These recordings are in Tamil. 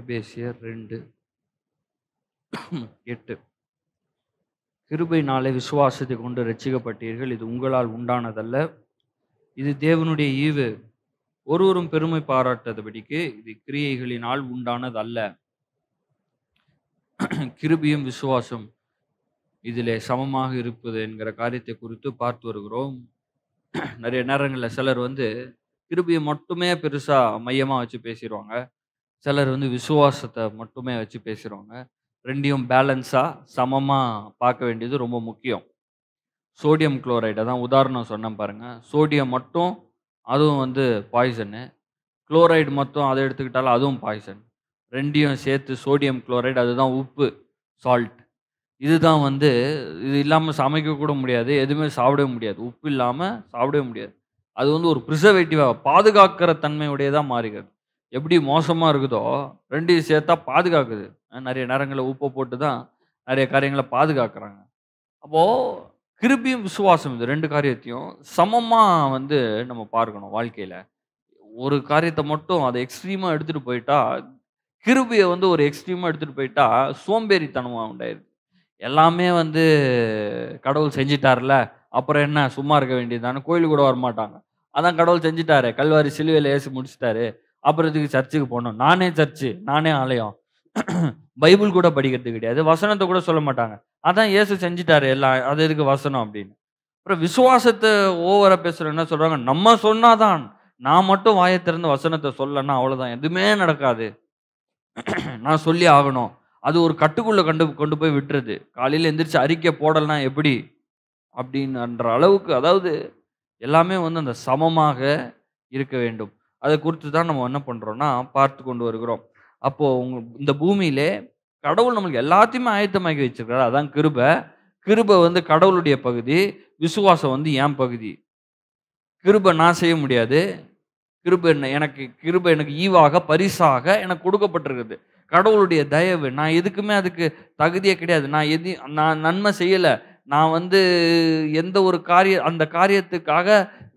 எபேசியர் ரெண்டு எட்டு கிருபையினாலே விசுவாசத்தை கொண்டு ரசிக்கப்பட்டீர்கள் இது உங்களால் உண்டானதல்ல இது தேவனுடைய ஈவு ஒருவரும் பெருமை பாராட்டாதபடிக்கு இது கிரியைகளினால் உண்டானதல்ல கிருபியும் விசுவாசம் இதிலே சமமாக இருப்பது என்கிற காரியத்தை குறித்து பார்த்து வருகிறோம் நிறைய நேரங்களில் சிலர் வந்து கிருபியை மட்டுமே பெருசாக மையமாக வச்சு பேசிடுவாங்க சிலர் வந்து விசுவாசத்தை மட்டுமே வச்சு பேசுகிறவங்க ரெண்டையும் பேலன்ஸாக சமமாக பார்க்க வேண்டியது ரொம்ப முக்கியம் சோடியம் குளோரைடை தான் உதாரணம் சொன்னேன் பாருங்கள் சோடியம் மட்டும் அதுவும் வந்து பாய்சனு குளோரைடு மட்டும் அதை எடுத்துக்கிட்டாலும் அதுவும் பாய்சன் ரெண்டையும் சேர்த்து சோடியம் குளோரைடு அதுதான் உப்பு சால்ட் இதுதான் வந்து இது இல்லாமல் சமைக்கக்கூட முடியாது எதுவுமே சாப்பிடவே முடியாது உப்பு இல்லாமல் சாப்பிடவே முடியாது அது வந்து ஒரு ப்ரிசர்வேட்டிவாக பாதுகாக்கிற தன்மையுடையதாக மாறுகிறது எப்படி மோசமாக இருக்குதோ ரெண்டையும் சேர்த்தா பாதுகாக்குது நிறைய நேரங்களில் உப்பை போட்டு தான் நிறைய காரியங்களை பாதுகாக்கிறாங்க அப்போது கிருபியும் விசுவாசம் இது ரெண்டு காரியத்தையும் சமமாக வந்து நம்ம பார்க்கணும் வாழ்க்கையில் ஒரு காரியத்தை மட்டும் அதை எக்ஸ்ட்ரீமாக எடுத்துகிட்டு போயிட்டா கிருபியை வந்து ஒரு எக்ஸ்ட்ரீமாக எடுத்துகிட்டு போயிட்டா சோம்பேறித்தனமாக உண்டாயிருது எல்லாமே வந்து கடவுள் செஞ்சிட்டார்ல அப்புறம் என்ன சும்மா இருக்க வேண்டியதானு கோயில் கூட வரமாட்டாங்க அதான் கடவுள் செஞ்சிட்டாரு கல்வாரி சிலுவையில் ஏசி முடிச்சிட்டாரு அப்புறத்துக்கு சர்ச்சுக்கு போகணும் நானே சர்ச்சு நானே ஆலயம் பைபிள் கூட படிக்கிறது கிடையாது வசனத்தை கூட சொல்ல மாட்டாங்க அதான் இயேசு செஞ்சிட்டாரு எல்லாம் அது எதுக்கு வசனம் அப்படின்னு அப்புறம் விசுவாசத்தை ஓவராக பேசுகிற என்ன சொல்கிறாங்க நம்ம சொன்னாதான் நான் மட்டும் வாயை திறந்து வசனத்தை சொல்லன்னா அவ்வளவுதான் எதுவுமே நடக்காது நான் சொல்லி ஆகணும் அது ஒரு கட்டுக்குள்ளே கண்டு கொண்டு போய் விட்டுறது காலையில் எந்திரிச்சு அறிக்கை போடலாம் எப்படி அப்படின்ற அளவுக்கு அதாவது எல்லாமே வந்து அந்த சமமாக இருக்க வேண்டும் அதை குறித்து தான் நம்ம என்ன பண்ணுறோன்னா பார்த்து கொண்டு வருகிறோம் அப்போது உங்க இந்த பூமியிலே கடவுள் நம்மளுக்கு எல்லாத்தையுமே ஆயத்தமாக்கி வச்சிருக்காரு அதான் கிருபை கிருபை வந்து கடவுளுடைய பகுதி விசுவாசம் வந்து என் பகுதி கிருபை நான் செய்ய முடியாது கிருபை என்ன எனக்கு கிருபை எனக்கு ஈவாக பரிசாக எனக்கு கொடுக்கப்பட்டிருக்குது கடவுளுடைய தயவு நான் எதுக்குமே அதுக்கு தகுதியே கிடையாது நான் எது நான் நன்மை செய்யலை நான் வந்து எந்த ஒரு காரிய அந்த காரியத்துக்காக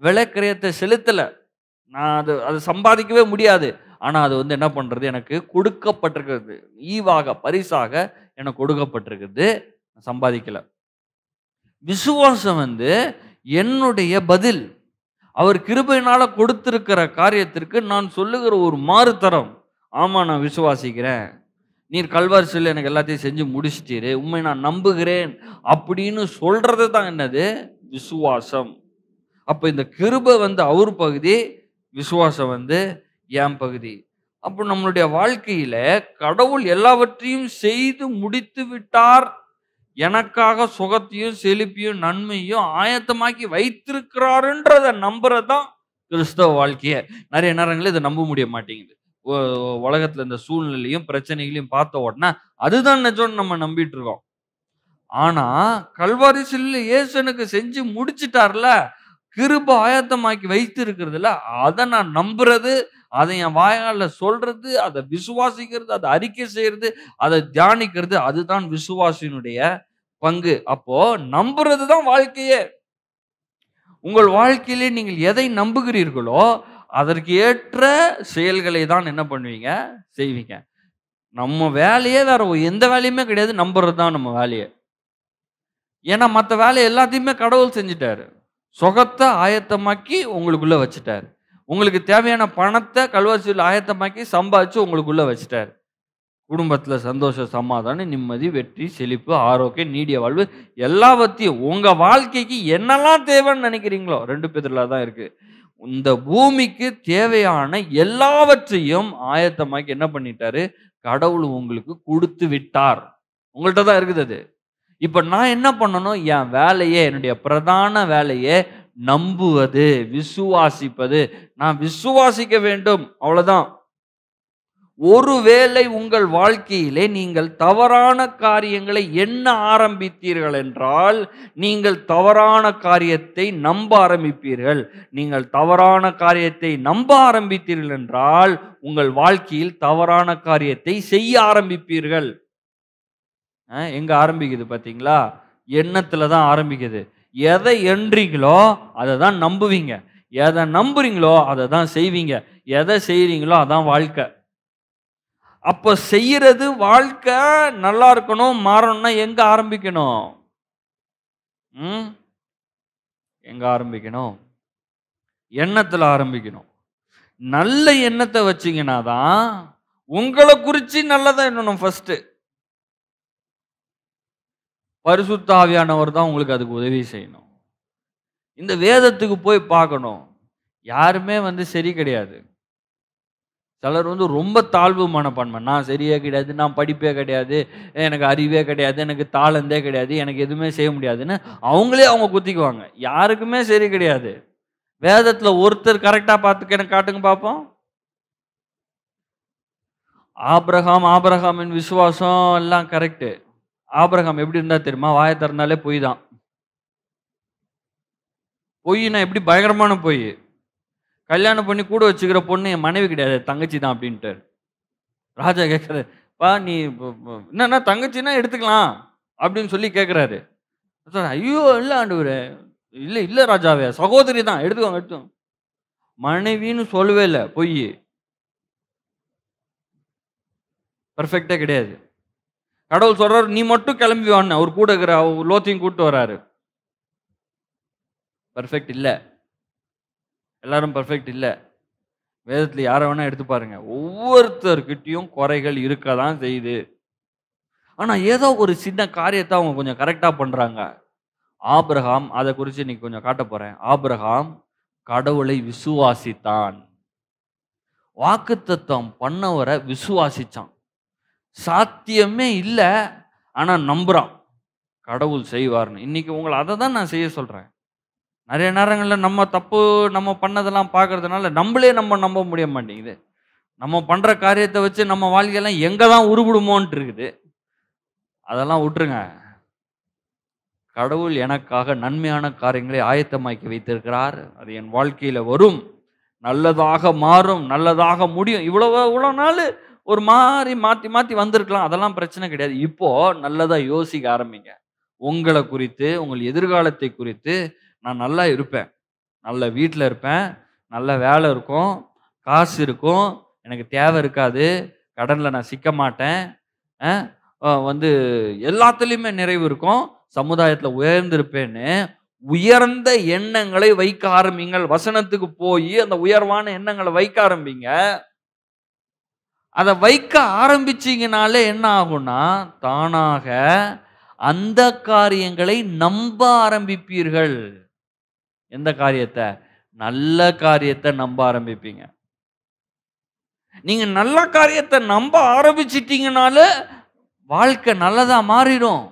விலை செலுத்தலை நான் அது அது சம்பாதிக்கவே முடியாது ஆனால் அது வந்து என்ன பண்ணுறது எனக்கு கொடுக்கப்பட்டிருக்கிறது ஈவாக பரிசாக எனக்கு கொடுக்கப்பட்டிருக்குது சம்பாதிக்கலை விசுவாசம் வந்து என்னுடைய பதில் அவர் கிருபையினால் கொடுத்துருக்கிற காரியத்திற்கு நான் சொல்லுகிற ஒரு மாறுத்தரம் ஆமாம் நான் விசுவாசிக்கிறேன் நீர் கல்வாரி சொல்லி எனக்கு எல்லாத்தையும் செஞ்சு முடிச்சிட்டீரு உண்மை நான் நம்புகிறேன் அப்படின்னு சொல்கிறது தான் என்னது விசுவாசம் அப்போ இந்த கிருபை வந்து அவர் பகுதி விசுவாசம் வந்து என் பகுதி அப்போ நம்மளுடைய வாழ்க்கையில கடவுள் எல்லாவற்றையும் செய்து முடித்து விட்டார் எனக்காக சுகத்தையும் செழிப்பையும் நன்மையும் ஆயத்தமாக்கி வைத்திருக்கிறாருன்றதை நம்புறதான் கிறிஸ்தவ வாழ்க்கையை நிறைய நேரங்களில் இதை நம்ப முடிய மாட்டேங்குது உலகத்துல இந்த சூழ்நிலையும் பிரச்சனைகளையும் பார்த்த உடனே அதுதான் நிஜம்னு நம்ம நம்பிட்டு இருக்கோம் ஆனா கல்வாரி சில்ல இயேசனுக்கு செஞ்சு முடிச்சிட்டார்ல கிருப ஆயத்தமாக்கி வைத்து இருக்கிறதுல அதை நான் நம்புறது அதை என் வாயால் சொல்றது அதை விசுவாசிக்கிறது அதை அறிக்கை செய்யறது அதை தியானிக்கிறது அதுதான் விசுவாசினுடைய பங்கு அப்போ நம்புறது தான் வாழ்க்கையே உங்கள் வாழ்க்கையிலே நீங்கள் எதை நம்புகிறீர்களோ அதற்கு ஏற்ற செயல்களை தான் என்ன பண்ணுவீங்க செய்வீங்க நம்ம வேலையே வேற எந்த வேலையுமே கிடையாது நம்புறது தான் நம்ம வேலையை ஏன்னா மற்ற வேலை எல்லாத்தையுமே கடவுள் செஞ்சிட்டாரு சுகத்தை ஆயத்தமாக்கி உங்களுக்குள்ளே வச்சுட்டார் உங்களுக்கு தேவையான பணத்தை கல்வாசியில் ஆயத்தமாக்கி சம்பாதிச்சு உங்களுக்குள்ளே வச்சுட்டார் குடும்பத்தில் சந்தோஷ சமாதானம் நிம்மதி வெற்றி செழிப்பு ஆரோக்கியம் நீடிய வாழ்வு எல்லாவற்றையும் உங்கள் வாழ்க்கைக்கு என்னெல்லாம் தேவைன்னு நினைக்கிறீங்களோ ரெண்டு பேரில் தான் இருக்குது இந்த பூமிக்கு தேவையான எல்லாவற்றையும் ஆயத்தமாக்கி என்ன பண்ணிட்டாரு கடவுள் உங்களுக்கு கொடுத்து விட்டார் உங்கள்கிட்ட தான் இருக்குது அது இப்போ நான் என்ன பண்ணணும் என் வேலையை என்னுடைய பிரதான வேலையை நம்புவது விசுவாசிப்பது நான் விசுவாசிக்க வேண்டும் அவ்வளோதான் ஒருவேளை உங்கள் வாழ்க்கையிலே நீங்கள் தவறான காரியங்களை என்ன ஆரம்பித்தீர்கள் என்றால் நீங்கள் தவறான காரியத்தை நம்ப ஆரம்பிப்பீர்கள் நீங்கள் தவறான காரியத்தை நம்ப ஆரம்பித்தீர்கள் என்றால் உங்கள் வாழ்க்கையில் தவறான காரியத்தை செய்ய ஆரம்பிப்பீர்கள் எங்கே ஆரம்பிக்குது பார்த்தீங்களா எண்ணத்தில் தான் ஆரம்பிக்குது எதை என்றீங்களோ அதை தான் நம்புவீங்க எதை நம்புறீங்களோ அதை தான் செய்வீங்க எதை செய்கிறீங்களோ அதான் வாழ்க்கை அப்போ செய்கிறது வாழ்க்கை நல்லா இருக்கணும் மாறணும்னா எங்கே ஆரம்பிக்கணும் ம் எங்கே ஆரம்பிக்கணும் எண்ணத்தில் ஆரம்பிக்கணும் நல்ல எண்ணத்தை வச்சிங்கன்னா தான் உங்களை குறித்து நல்லதாக என்னணும் ஃபஸ்ட்டு பரிசுத்தாவியானவர் தான் உங்களுக்கு அதுக்கு உதவி செய்யணும் இந்த வேதத்துக்கு போய் பார்க்கணும் யாருமே வந்து சரி கிடையாது சிலர் வந்து ரொம்ப தாழ்வு மனப்பான்மை நான் சரியே கிடையாது நான் படிப்பே கிடையாது எனக்கு அறிவே கிடையாது எனக்கு தாளந்தே கிடையாது எனக்கு எதுவுமே செய்ய முடியாதுன்னு அவங்களே அவங்க குத்திக்குவாங்க யாருக்குமே சரி கிடையாது வேதத்தில் ஒருத்தர் கரெக்டாக பார்த்துக்க எனக்கு காட்டுங்க பார்ப்போம் ஆப்ரஹாம் ஆப்ரஹாமின் விசுவாசம் எல்லாம் கரெக்டு ஆபரகம் எப்படி இருந்தால் தெரியுமா வாயை திறந்தாலே பொய் தான் பொய்னா எப்படி பயங்கரமான பொய் கல்யாணம் பண்ணி கூட வச்சுக்கிற பொண்ணு என் மனைவி கிடையாது தங்கச்சி தான் அப்படின்ட்டு ராஜா கேட்குறாரு பா நீ என்னன்னா தங்கச்சின்னா எடுத்துக்கலாம் அப்படின்னு சொல்லி கேட்குறாரு ஐயோ இல்லை ஆண்டவர் இல்லை இல்லை ராஜாவே சகோதரி தான் எடுத்துக்கோங்க எடுத்துக்கோ மனைவின்னு சொல்லவே இல்லை பொய் பர்ஃபெக்டாக கிடையாது கடவுள் சொல்றாரு நீ மட்டும் கிளம்பி வான்னு அவர் கூட இருக்கிற அவர் லோத்தையும் கூப்பிட்டு வராரு பர்ஃபெக்ட் இல்லை எல்லாரும் பர்ஃபெக்ட் இல்லை வேதத்தில் யாரை வேணால் எடுத்து பாருங்க ஒவ்வொருத்தர்கிட்டையும் குறைகள் இருக்க தான் செய்யுது ஆனால் ஏதோ ஒரு சின்ன காரியத்தை அவங்க கொஞ்சம் கரெக்டாக பண்ணுறாங்க ஆப்ரஹாம் அதை குறித்து இன்னைக்கு கொஞ்சம் காட்ட போகிறேன் ஆப்ரஹாம் கடவுளை விசுவாசித்தான் வாக்குத்தத்தம் பண்ணவரை விசுவாசித்தான் சாத்தியமே இல்லை ஆனால் நம்புகிறான் கடவுள் செய்வார்னு இன்றைக்கி உங்களை அதை தான் நான் செய்ய சொல்கிறேன் நிறைய நேரங்களில் நம்ம தப்பு நம்ம பண்ணதெல்லாம் பார்க்குறதுனால நம்மளே நம்ம நம்ப முடிய மாட்டேங்குது நம்ம பண்ணுற காரியத்தை வச்சு நம்ம வாழ்க்கையெல்லாம் எங்கே தான் உருவிடுமோன்ட்டு இருக்குது அதெல்லாம் விட்டுருங்க கடவுள் எனக்காக நன்மையான காரியங்களை ஆயத்தமாக்கி வைத்திருக்கிறார் அது என் வாழ்க்கையில் வரும் நல்லதாக மாறும் நல்லதாக முடியும் இவ்வளோ இவ்வளோ நாள் ஒரு மாதிரி மாற்றி மாற்றி வந்திருக்கலாம் அதெல்லாம் பிரச்சனை கிடையாது இப்போது நல்லதாக யோசிக்க ஆரம்பிங்க உங்களை குறித்து உங்கள் எதிர்காலத்தை குறித்து நான் நல்லா இருப்பேன் நல்ல வீட்டில் இருப்பேன் நல்ல வேலை இருக்கும் காசு இருக்கும் எனக்கு தேவை இருக்காது கடனில் நான் சிக்க மாட்டேன் வந்து எல்லாத்துலேயுமே நிறைவு இருக்கும் சமுதாயத்தில் உயர்ந்திருப்பேன்னு உயர்ந்த எண்ணங்களை வைக்க ஆரம்பிங்கள் வசனத்துக்கு போய் அந்த உயர்வான எண்ணங்களை வைக்க ஆரம்பிங்க அதை வைக்க ஆரம்பிச்சிங்கனாலே என்ன ஆகும்னா தானாக அந்த காரியங்களை நம்ப ஆரம்பிப்பீர்கள் எந்த காரியத்தை நல்ல காரியத்தை நம்ப ஆரம்பிப்பீங்க நீங்க நல்ல காரியத்தை நம்ப ஆரம்பிச்சிட்டிங்கனால வாழ்க்கை நல்லதா மாறிடும்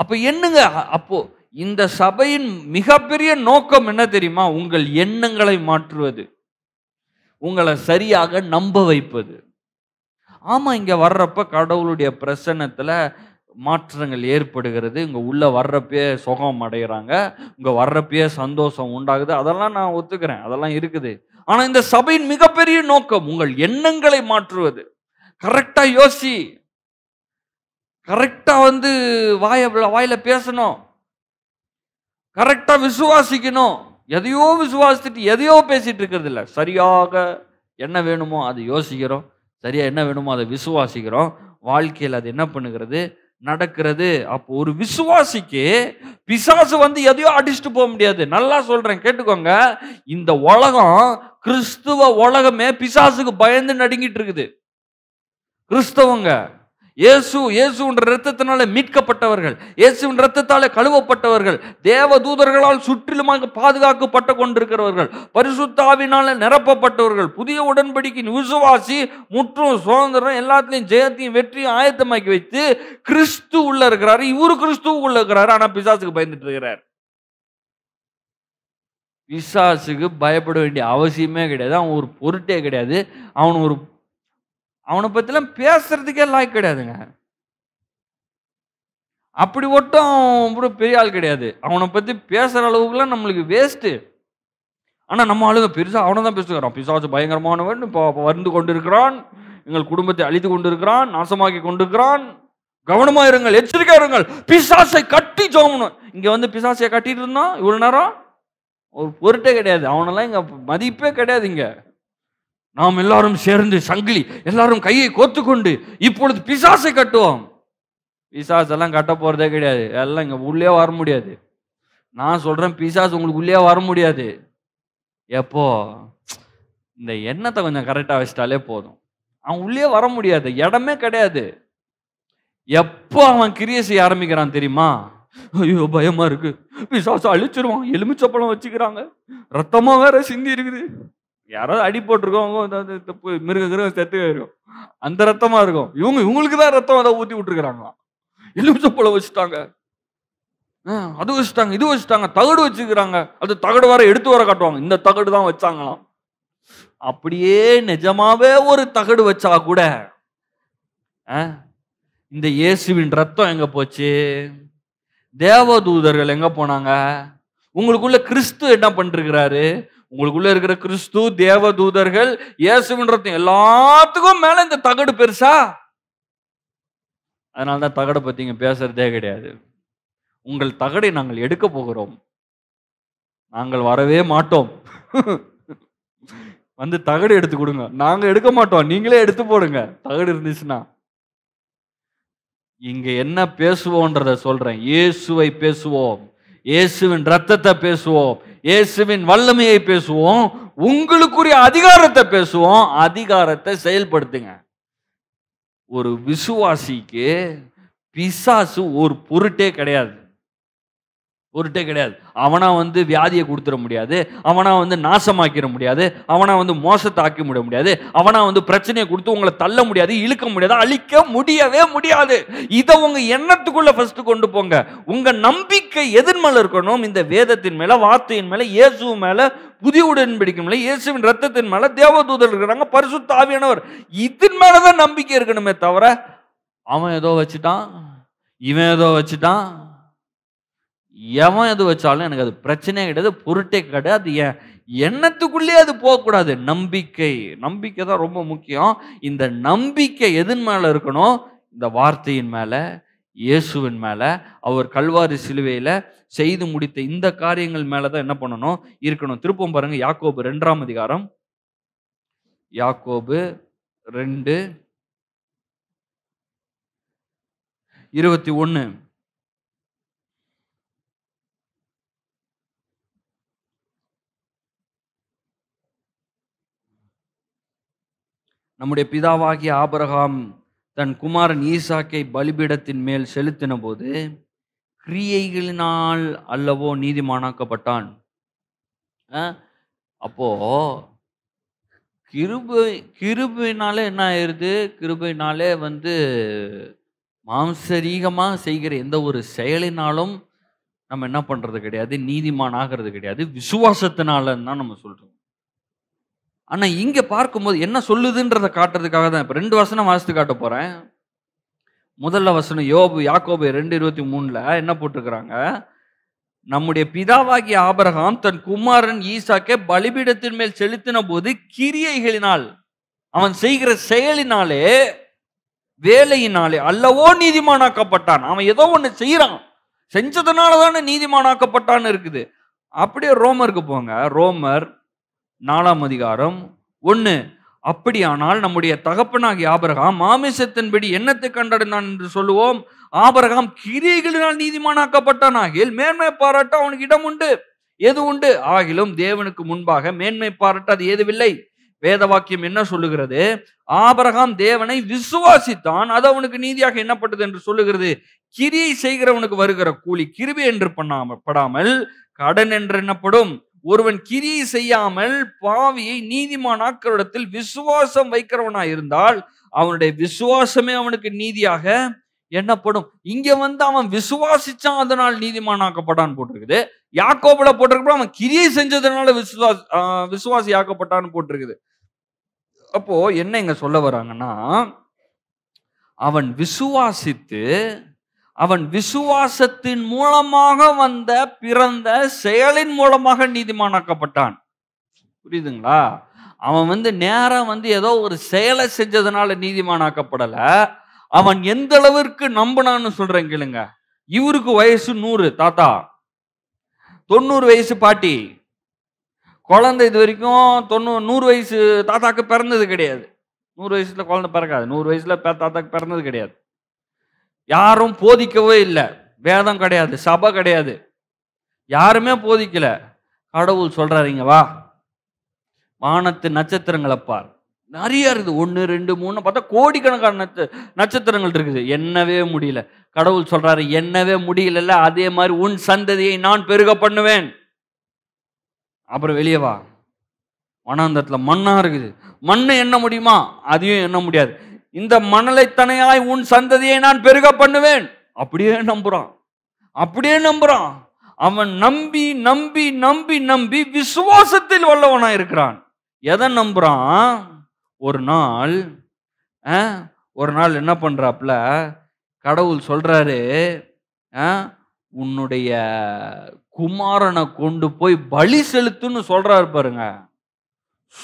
அப்ப என்னங்க அப்போ இந்த சபையின் மிகப்பெரிய நோக்கம் என்ன தெரியுமா உங்கள் எண்ணங்களை மாற்றுவது உங்களை சரியாக நம்ப வைப்பது ஆமாம் இங்கே வர்றப்ப கடவுளுடைய பிரசன்னத்தில் மாற்றங்கள் ஏற்படுகிறது இங்கே உள்ளே வர்றப்பயே சுகம் அடைகிறாங்க இங்கே வர்றப்பயே சந்தோஷம் உண்டாகுது அதெல்லாம் நான் ஒத்துக்கிறேன் அதெல்லாம் இருக்குது ஆனால் இந்த சபையின் மிகப்பெரிய நோக்கம் உங்கள் எண்ணங்களை மாற்றுவது கரெக்டாக யோசி கரெக்டாக வந்து வாய வாயில் பேசணும் கரெக்டாக விசுவாசிக்கணும் எதையோ விசுவாசித்துட்டு எதையோ பேசிகிட்டு இருக்கிறது இல்லை சரியாக என்ன வேணுமோ அதை யோசிக்கிறோம் சரியாக என்ன வேணுமோ அதை விசுவாசிக்கிறோம் வாழ்க்கையில் அது என்ன பண்ணுகிறது நடக்கிறது அப்போ ஒரு விசுவாசிக்கு பிசாசு வந்து எதையோ அடிச்சுட்டு போக முடியாது நல்லா சொல்கிறேன் கேட்டுக்கோங்க இந்த உலகம் கிறிஸ்துவ உலகமே பிசாசுக்கு பயந்து நடுங்கிட்டு இருக்குது கிறிஸ்தவங்க இயேசு இயேசுன்ற ரத்தத்தினால மீட்கப்பட்டவர்கள் இயேசுவின் ரத்தத்தால கழுவப்பட்டவர்கள் தேவ தூதர்களால் சுற்றிலுமாக பாதுகாக்கப்பட்ட கொண்டிருக்கிறவர்கள் பரிசுத்தாவினால நிரப்பப்பட்டவர்கள் புதிய உடன்படிக்கின் விசுவாசி முற்றும் சுதந்திரம் எல்லாத்திலையும் ஜெயத்தையும் வெற்றியும் ஆயத்தமாக்கி வைத்து கிறிஸ்து உள்ள இருக்கிறார் இவரு கிறிஸ்து உள்ள இருக்கிறாரு ஆனா பிசாசுக்கு பயந்துட்டு இருக்கிறார் பிசாசுக்கு பயப்பட வேண்டிய அவசியமே கிடையாது அவன் ஒரு பொருட்டே கிடையாது அவன் ஒரு அவனை பற்றிலாம் பேசுறதுக்கே லாய் கிடையாதுங்க அப்படி ஒட்டும் அவன் பெரிய ஆள் கிடையாது அவனை பற்றி பேசுகிற அளவுக்குலாம் நம்மளுக்கு வேஸ்ட்டு ஆனால் நம்ம ஆளுங்க பெருசாக அவனை தான் பேசுகிறான் பிசாசு பயங்கரமானவன் இப்போ வந்து கொண்டிருக்கிறான் எங்கள் குடும்பத்தை அழித்து கொண்டிருக்கிறான் நாசமாக்கி கொண்டிருக்கிறான் கவனமா இருங்கள் எச்சரிக்கா இருங்கள் பிசாசை கட்டி ஜோமணும் இங்க வந்து பிசாசையை கட்டிட்டு இருந்தான் இவ்வளவு நேரம் ஒரு பொருட்டே கிடையாது அவனெல்லாம் இங்க மதிப்பே கிடையாது இங்கே நாம் எல்லாரும் சேர்ந்து சங்கிலி எல்லாரும் கையை கோத்து கொண்டு இப்பொழுது பிசாசை கட்டுவோம் பிசாஸ் எல்லாம் கட்ட போகிறதே கிடையாது எல்லாம் இங்கே உள்ளே வர முடியாது நான் சொல்கிறேன் பிசாஸ் உங்களுக்கு உள்ளே வர முடியாது எப்போ இந்த எண்ணத்தை கொஞ்சம் கரெக்டாக வச்சிட்டாலே போதும் அவன் உள்ளே வர முடியாது இடமே கிடையாது எப்போ அவன் கிரிய செய்ய ஆரம்பிக்கிறான் தெரியுமா ஐயோ பயமா இருக்கு பிசாசு அழிச்சிருவான் எலுமிச்சப்பழம் வச்சுக்கிறாங்க ரத்தமாக வேற சிந்தி இருக்குது யாராவது அடி போட்டிருக்கோம் தப்பு மிருக கிருகம் செத்து வரும் அந்த ரத்தமா இருக்கும் இவங்க இவங்களுக்கு தான் ரத்தம் ஏதாவது ஊத்தி விட்டுருக்குறாங்களாம் எலுமிச்சை போல வச்சுட்டாங்க அது வச்சுட்டாங்க இது வச்சுட்டாங்க தகடு வச்சுக்கிறாங்க அது தகடு வர எடுத்து வர காட்டுவாங்க இந்த தகடு தான் வச்சாங்களாம் அப்படியே நிஜமாவே ஒரு தகடு வச்சா கூட இந்த இயேசுவின் ரத்தம் எங்க போச்சு தேவதூதர்கள் எங்க போனாங்க உங்களுக்குள்ள கிறிஸ்து என்ன பண்ணிருக்கிறாரு உங்களுக்குள்ள இருக்கிற கிறிஸ்து தேவ தூதர்கள் இயேசுன்றது எல்லாத்துக்கும் மேல இந்த தகடு பெருசா அதனால தான் தகடை பத்தி இங்க பேசுறதே கிடையாது உங்கள் தகடை நாங்கள் எடுக்க போகிறோம் நாங்கள் வரவே மாட்டோம் வந்து தகடு எடுத்து கொடுங்க நாங்க எடுக்க மாட்டோம் நீங்களே எடுத்து போடுங்க தகடு இருந்துச்சுன்னா இங்க என்ன பேசுவோன்றத சொல்றேன் இயேசுவை பேசுவோம் இயேசுவின் ரத்தத்தை பேசுவோம் இயேசுவின் வல்லமையை பேசுவோம் உங்களுக்குரிய அதிகாரத்தை பேசுவோம் அதிகாரத்தை செயல்படுத்துங்க ஒரு விசுவாசிக்கு பிசாசு ஒரு பொருட்டே கிடையாது ஒருட்டே கிடையாது அவனா வந்து வியாதியை கொடுத்துட முடியாது அவனா வந்து நாசமாக்கிட முடியாது அவனா வந்து மோசத்தை ஆக்கி முடிய முடியாது அவனா வந்து பிரச்சனையை கொடுத்து உங்களை தள்ள முடியாது இழுக்க முடியாது அழிக்க முடியவே முடியாது இதை உங்க எண்ணத்துக்குள்ள ஃபர்ஸ்ட் கொண்டு போங்க உங்க நம்பிக்கை எதன் மேல இருக்கணும் இந்த வேதத்தின் மேல வார்த்தையின் மேல இயேசு மேல புதிய உடன்படிக்கை மேல இயேசுவின் ரத்தத்தின் மேல தேவதூதர் இருக்கிறாங்க பரிசு தாவியானவர் இதன் மேலதான் நம்பிக்கை இருக்கணுமே தவிர அவன் ஏதோ வச்சுட்டான் இவன் ஏதோ வச்சுட்டான் எவன் எது வச்சாலும் எனக்கு அது பிரச்சனையே கிடையாது பொருட்டே கிடையாது அது என் எண்ணத்துக்குள்ளேயே அது போகக்கூடாது நம்பிக்கை நம்பிக்கை தான் ரொம்ப முக்கியம் இந்த நம்பிக்கை எதன் மேலே இருக்கணும் இந்த வார்த்தையின் மேலே இயேசுவின் மேலே அவர் கல்வாரி சிலுவையில் செய்து முடித்த இந்த காரியங்கள் மேலே தான் என்ன பண்ணணும் இருக்கணும் திருப்பம் பாருங்க யாக்கோபு ரெண்டாம் அதிகாரம் யாக்கோபு ரெண்டு இருபத்தி ஒன்று நம்முடைய பிதாவாகிய ஆபரகாம் தன் குமாரன் ஈசாக்கை பலிபீடத்தின் மேல் செலுத்தின போது கிரியைகளினால் அல்லவோ நீதிமானாக்கப்பட்டான் அப்போ கிருபை கிருபினாலே என்ன ஆயிடுது கிருபினாலே வந்து மாம்சரீகமாக செய்கிற எந்த ஒரு செயலினாலும் நம்ம என்ன பண்ணுறது கிடையாது நீதிமான் ஆகிறது கிடையாது விசுவாசத்தினாலன்னு தான் நம்ம சொல்கிறோம் ஆனால் இங்கே பார்க்கும்போது என்ன சொல்லுதுன்றதை காட்டுறதுக்காக தான் இப்போ ரெண்டு வசனம் வாசித்து காட்ட போகிறேன் முதல்ல வசனம் யோபு யாக்கோபு ரெண்டு இருபத்தி மூணில் என்ன போட்டிருக்கிறாங்க நம்முடைய பிதாவாகிய ஆபரகாம் தன் குமாரன் ஈசாக்கே பலிபீடத்தின் மேல் செலுத்தின போது கிரியைகளினால் அவன் செய்கிற செயலினாலே வேலையினாலே அல்லவோ நீதிமானாக்கப்பட்டான் அவன் ஏதோ ஒன்று செய்கிறான் செஞ்சதுனால தானே நீதிமானாக்கப்பட்டான்னு இருக்குது அப்படியே ரோமருக்கு போங்க ரோமர் நாலாம் அதிகாரம் ஒன்று அப்படியானால் நம்முடைய தகப்பனாகி ஆபரகாம் மாமிசத்தின்படி என்னத்தை கண்டடைந்தான் என்று சொல்லுவோம் ஆபரகாம் கிரியைகளினால் நீதிமானாக்கப்பட்டான் ஆகியில் மேன்மை பாராட்ட அவனுக்கு இடம் உண்டு எது உண்டு ஆகிலும் தேவனுக்கு முன்பாக மேன்மை பாராட்ட அது ஏதுவில்லை வேத வாக்கியம் என்ன சொல்லுகிறது ஆபரகாம் தேவனை விசுவாசித்தான் அது அவனுக்கு நீதியாக என்னப்பட்டது என்று சொல்லுகிறது கிரியை செய்கிறவனுக்கு வருகிற கூலி கிருபி என்று பண்ணாமல் படாமல் கடன் என்று என்னப்படும் ஒருவன் கிரியை செய்யாமல் பாவியை நீதிமானாக்களிடத்தில் விசுவாசம் வைக்கிறவனா இருந்தால் அவனுடைய விசுவாசமே அவனுக்கு நீதியாக எண்ணப்படும் இங்க வந்து அவன் விசுவாசிச்சான் அதனால் நீதிமானாக்கப்பட்டான்னு போட்டிருக்குது யாக்கோபில் போட்டிருக்கப்ப அவன் கிரியை செஞ்சதுனால விசுவாஸ் விசுவாசி ஆக்கப்பட்டான்னு போட்டிருக்குது அப்போ என்ன இங்க சொல்ல வராங்கன்னா அவன் விசுவாசித்து அவன் விசுவாசத்தின் மூலமாக வந்த பிறந்த செயலின் மூலமாக நீதிமானாக்கப்பட்டான் புரியுதுங்களா அவன் வந்து நேரம் வந்து ஏதோ ஒரு செயலை செஞ்சதுனால நீதிமானாக்கப்படல அவன் எந்த அளவிற்கு நம்பினான்னு சொல்றேன் கேளுங்க இவருக்கு வயசு நூறு தாத்தா தொண்ணூறு வயசு பாட்டி குழந்தை இது வரைக்கும் தொண்ணூறு நூறு வயசு தாத்தாக்கு பிறந்தது கிடையாது நூறு வயசுல குழந்தை பிறக்காது நூறு வயசுல தாத்தாக்கு பிறந்தது கிடையாது யாரும் போதிக்கவே இல்லை வேதம் கிடையாது சபை கிடையாது யாருமே போதிக்கல கடவுள் சொல்றாருங்க வா வானத்து நட்சத்திரங்களை பார் நிறைய இருக்குது ஒன்று ரெண்டு மூணு பார்த்தா கோடிக்கணக்கான நட்ச நட்சத்திரங்கள் இருக்குது என்னவே முடியல கடவுள் சொல்றாரு என்னவே முடியலல்ல அதே மாதிரி உன் சந்ததியை நான் பெருக பண்ணுவேன் அப்புறம் வெளியே வா வனாந்தத்தில் மண்ணாக இருக்குது மண்ணை என்ன முடியுமா அதையும் என்ன முடியாது இந்த மணலை தனையாய் உன் சந்ததியை நான் பெருக பண்ணுவேன் அப்படியே நம்புறான் அப்படியே நம்புறான் அவன் நம்பி நம்பி நம்பி நம்பி விசுவாசத்தில் வல்லவனா இருக்கிறான் எதை நம்புறான் ஒரு நாள் ஒரு நாள் என்ன பண்றாப்ல கடவுள் சொல்றாரு உன்னுடைய குமாரனை கொண்டு போய் பலி செலுத்துன்னு சொல்றாரு பாருங்க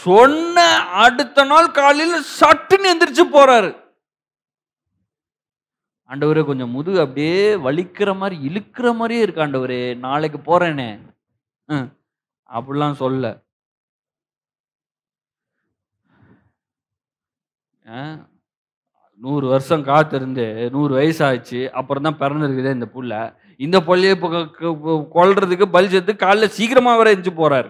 சொன்ன அடுத்த நாள் காலையில் சட்டுன்னு எந்திரிச்சு போறாரு ஆண்டவரே கொஞ்சம் முதுகு அப்படியே வலிக்கிற மாதிரி இழுக்கிற மாதிரியே இருக்கு ஆண்டவரே நாளைக்கு போறேனே அப்படிலாம் சொல்ல நூறு வருஷம் காத்திருந்து நூறு வயசு ஆச்சு அப்புறம் தான் பிறந்திருக்குது இந்த புள்ள இந்த பள்ளியை கொள்றதுக்கு பலிச்சத்துக்கு காலைல சீக்கிரமாக வர எரிஞ்சு போறாரு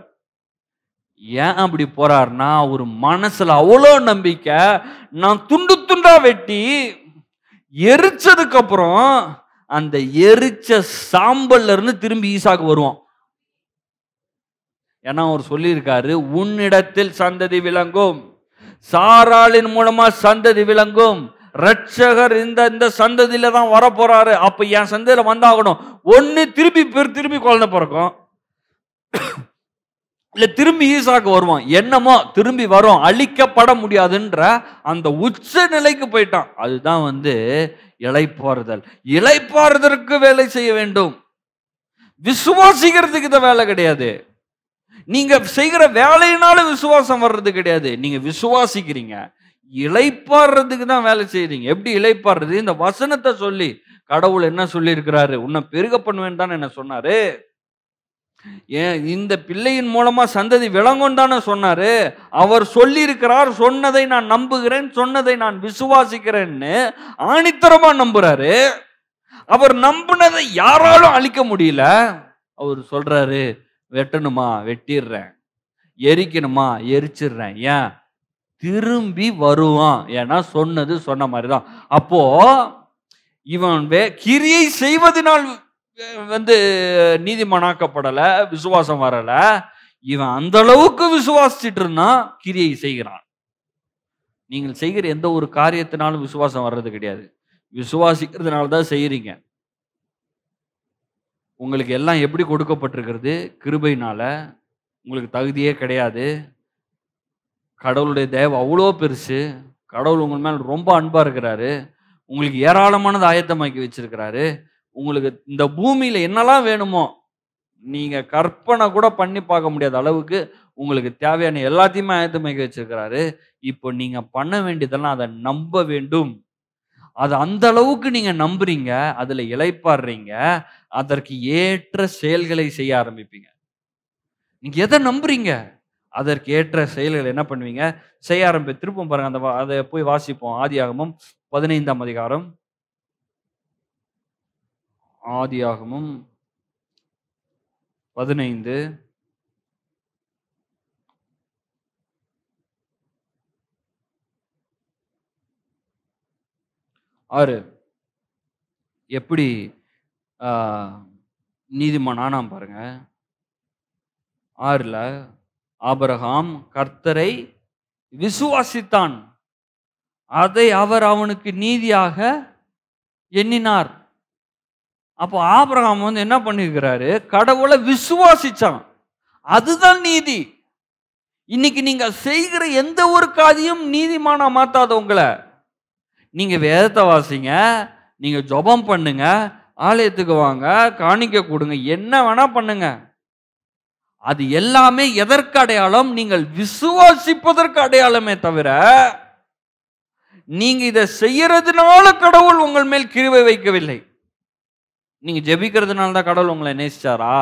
ஏன் அப்படி போறாருன்னா ஒரு மனசுல அவ்வளோ நம்பிக்கை நான் துண்டு துண்டா வெட்டி எரிச்சதுக்கு அப்புறம் அந்த எரிச்ச சாம்பல்ல இருந்து திரும்பி ஈசாக்கு வருவோம் ஏன்னா அவர் சொல்லியிருக்காரு உன்னிடத்தில் சந்ததி விளங்கும் சாராளின் மூலமா சந்ததி விளங்கும் ரட்சகர் இந்த இந்த சந்ததியில தான் வர போறாரு அப்ப என் சந்ததியில வந்தாகணும் ஒன்னு திரும்பி திரும்பி குழந்தை பிறக்கும் இல்லை திரும்பி ஈசாக்கு வருவான் என்னமோ திரும்பி வரும் அழிக்கப்பட முடியாதுன்ற அந்த உச்ச நிலைக்கு போயிட்டான் அதுதான் வந்து இழைப்பாறுதல் இழைப்பாறுதற்கு வேலை செய்ய வேண்டும் விசுவாசிக்கிறதுக்கு இதை வேலை கிடையாது நீங்க செய்கிற வேலையினால விசுவாசம் வர்றது கிடையாது நீங்க விசுவாசிக்கிறீங்க இழைப்பாடுறதுக்கு தான் வேலை செய்யறீங்க எப்படி இழைப்பாடுறது இந்த வசனத்தை சொல்லி கடவுள் என்ன சொல்லியிருக்கிறாரு உன்னை பெருக பண்ணுவேன் தான் என்ன சொன்னாரு ஏன் இந்த பிள்ளையின் மூலமாக சந்ததி விளங்கும் தானே சொன்னார் அவர் சொல்லியிருக்கிறார் சொன்னதை நான் நம்புகிறேன் சொன்னதை நான் விசுவாசிக்கிறேன்னு ஆணித்தரமாக நம்புகிறாரு அவர் நம்புனதை யாராலும் அழிக்க முடியல அவர் சொல்கிறாரு வெட்டணுமா வெட்டிடுறேன் எரிக்கணுமா எரிச்சிடுறேன் ஏன் திரும்பி வருவான் ஏன்னா சொன்னது சொன்ன மாதிரி தான் அப்போ இவன் கிரியை செய்வதனால் வந்து நீதிமானாக்கப்படலை விசுவாசம் வரலை இவன் அந்த அளவுக்கு விசுவாசிச்சுட்டு இருந்தான் கிரியை செய்கிறான் நீங்கள் செய்கிற எந்த ஒரு காரியத்தினாலும் விசுவாசம் வர்றது கிடையாது விசுவாசிக்கிறதுனால தான் செய்கிறீங்க உங்களுக்கு எல்லாம் எப்படி கொடுக்கப்பட்டிருக்கிறது கிருபைனால உங்களுக்கு தகுதியே கிடையாது கடவுளுடைய தேவை அவ்வளோ பெருசு கடவுள் உங்கள் மேலே ரொம்ப அன்பாக இருக்கிறாரு உங்களுக்கு ஏராளமானது ஆயத்தமாக்கி வச்சிருக்கிறாரு உங்களுக்கு இந்த பூமியில் என்னெல்லாம் வேணுமோ நீங்கள் கற்பனை கூட பண்ணி பார்க்க முடியாத அளவுக்கு உங்களுக்கு தேவையான எல்லாத்தையுமே ஆயத்தமாக்கி வச்சிருக்கிறாரு இப்போ நீங்கள் பண்ண வேண்டியதெல்லாம் அதை நம்ப வேண்டும் அது அந்த அளவுக்கு நீங்கள் நம்புறீங்க அதில் இலைப்பாடுறீங்க அதற்கு ஏற்ற செயல்களை செய்ய ஆரம்பிப்பீங்க நீங்கள் எதை நம்புறீங்க அதற்கு ஏற்ற செயல்களை என்ன பண்ணுவீங்க செய்ய ஆரம்பி திருப்பம் பாருங்க அந்த அதை போய் வாசிப்போம் ஆதி ஆகமும் பதினைந்தாம் அதிகாரம் ஆதியாகமும் பதினைந்து ஆறு எப்படி நீதிமான் பாருங்க ஆறுல ஆபரகாம் கர்த்தரை விசுவாசித்தான் அதை அவர் அவனுக்கு நீதியாக எண்ணினார் அப்போ ஆபிரகாம் வந்து என்ன பண்ணிருக்கிறாரு கடவுளை விசுவாசிச்சான் அதுதான் நீதி இன்னைக்கு நீங்க செய்கிற எந்த ஒரு காதியும் நீதிமானா மாத்தாத உங்களை நீங்க வேதத்தை வாசிங்க நீங்க ஜபம் பண்ணுங்க ஆலயத்துக்கு வாங்க காணிக்க கொடுங்க என்ன வேணா பண்ணுங்க அது எல்லாமே எதற்கு அடையாளம் நீங்கள் விசுவாசிப்பதற்கு அடையாளமே தவிர நீங்க இதை செய்யறதுனால கடவுள் உங்கள் மேல் கிருவை வைக்கவில்லை நீங்கள் ஜெபிக்கிறதுனால தான் கடவுள் உங்களை நேசிச்சாரா